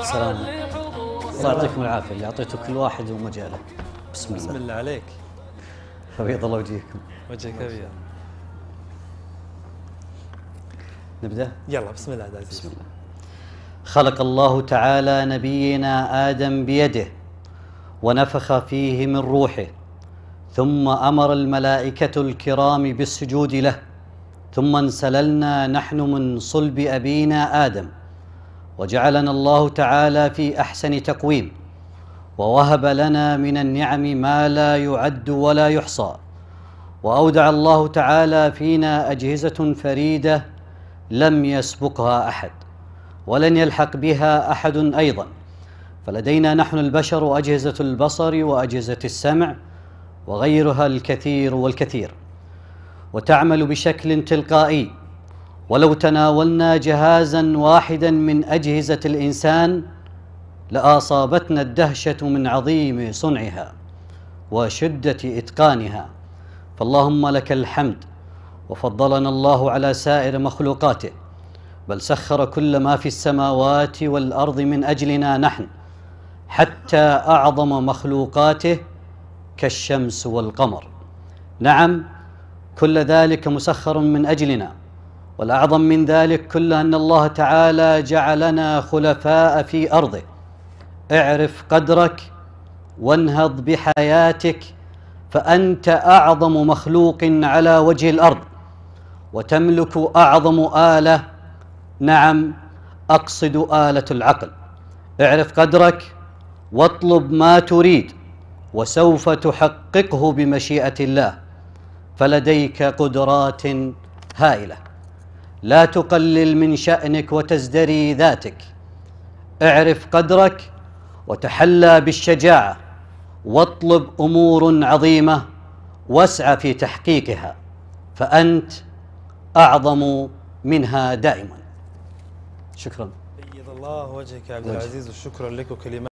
السلام الله يعطيكم العافيه اللي اعطيته كل واحد ومجاله بسم الله بسم الله عليك ابيض الله وجهكم وجهك ابيض نبدا يلا بسم الله عزيز بسم الله خلق الله تعالى نبينا ادم بيده ونفخ فيه من روحه ثم امر الملائكه الكرام بالسجود له ثم انسللنا نحن من صلب أبينا آدم وجعلنا الله تعالى في أحسن تقويم ووهب لنا من النعم ما لا يعد ولا يحصى وأودع الله تعالى فينا أجهزة فريدة لم يسبقها أحد ولن يلحق بها أحد أيضا فلدينا نحن البشر أجهزة البصر وأجهزة السمع وغيرها الكثير والكثير وتعمل بشكل تلقائي ولو تناولنا جهازا واحدا من اجهزه الانسان لاصابتنا الدهشه من عظيم صنعها وشده اتقانها فاللهم لك الحمد وفضلنا الله على سائر مخلوقاته بل سخر كل ما في السماوات والارض من اجلنا نحن حتى اعظم مخلوقاته كالشمس والقمر نعم كل ذلك مسخر من اجلنا والاعظم من ذلك كله ان الله تعالى جعلنا خلفاء في ارضه اعرف قدرك وانهض بحياتك فانت اعظم مخلوق على وجه الارض وتملك اعظم اله نعم اقصد اله العقل اعرف قدرك واطلب ما تريد وسوف تحققه بمشيئه الله فلديك قدرات هائله لا تقلل من شانك وتزدري ذاتك اعرف قدرك وتحلى بالشجاعه واطلب امور عظيمه واسعى في تحقيقها فانت اعظم منها دائما شكرا بيض الله وجهك يا عبد نعم. العزيز وشكرا لك وكلمات